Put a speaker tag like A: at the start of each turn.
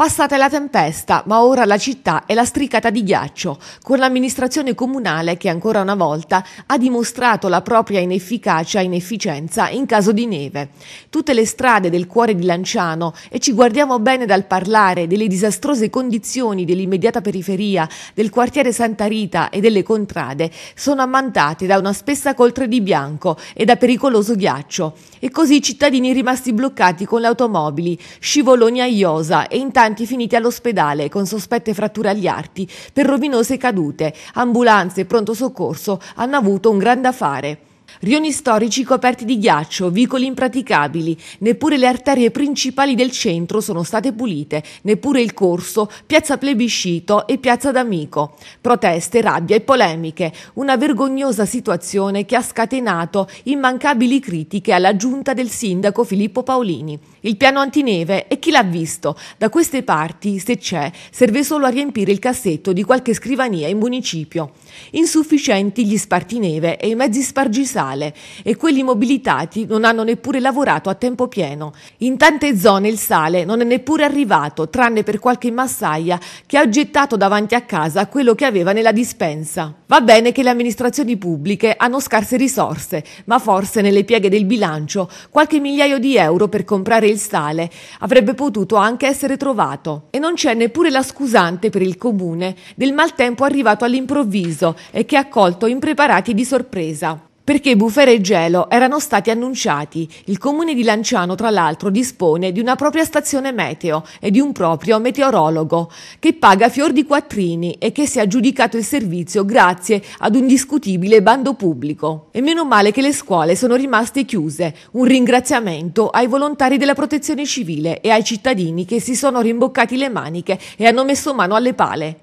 A: Passata la tempesta, ma ora la città è lastricata di ghiaccio, con l'amministrazione comunale che ancora una volta ha dimostrato la propria inefficacia e inefficienza in caso di neve. Tutte le strade del cuore di Lanciano, e ci guardiamo bene dal parlare delle disastrose condizioni dell'immediata periferia, del quartiere Santa Rita e delle contrade, sono ammantate da una spessa coltre di bianco e da pericoloso ghiaccio. E così i cittadini rimasti bloccati con le automobili, scivoloni a iosa e intanto migranti finiti all'ospedale con sospette fratture agli arti per rovinose cadute. Ambulanze e pronto soccorso hanno avuto un gran da fare. Rioni storici coperti di ghiaccio, vicoli impraticabili, neppure le arterie principali del centro sono state pulite, neppure il corso, piazza Plebiscito e piazza D'Amico. Proteste, rabbia e polemiche, una vergognosa situazione che ha scatenato immancabili critiche alla giunta del sindaco Filippo Paolini. Il piano antineve e chi l'ha visto? Da queste parti, se c'è, serve solo a riempire il cassetto di qualche scrivania in municipio. Insufficienti gli spartineve e i mezzi spargisani universale e quelli mobilitati non hanno neppure lavorato a tempo pieno. In tante zone il sale non è neppure arrivato, tranne per qualche massaia che ha gettato davanti a casa quello che aveva nella dispensa. Va bene che le amministrazioni pubbliche hanno scarse risorse, ma forse nelle pieghe del bilancio qualche migliaio di euro per comprare il sale avrebbe potuto anche essere trovato. E non c'è neppure la scusante per il comune del maltempo arrivato all'improvviso e che ha colto impreparati di sorpresa perché bufere e gelo erano stati annunciati. Il comune di Lanciano, tra l'altro, dispone di una propria stazione meteo e di un proprio meteorologo, che paga fior di quattrini e che si è aggiudicato il servizio grazie ad un discutibile bando pubblico. E meno male che le scuole sono rimaste chiuse. Un ringraziamento ai volontari della protezione civile e ai cittadini che si sono rimboccati le maniche e hanno messo mano alle pale.